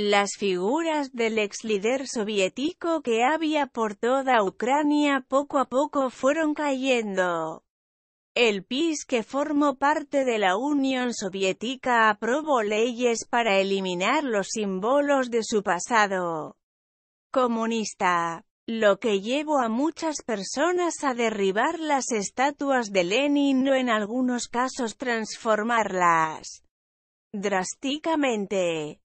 Las figuras del ex líder soviético que había por toda Ucrania poco a poco fueron cayendo. El PIS que formó parte de la Unión Soviética aprobó leyes para eliminar los símbolos de su pasado comunista, lo que llevó a muchas personas a derribar las estatuas de Lenin o en algunos casos transformarlas drásticamente.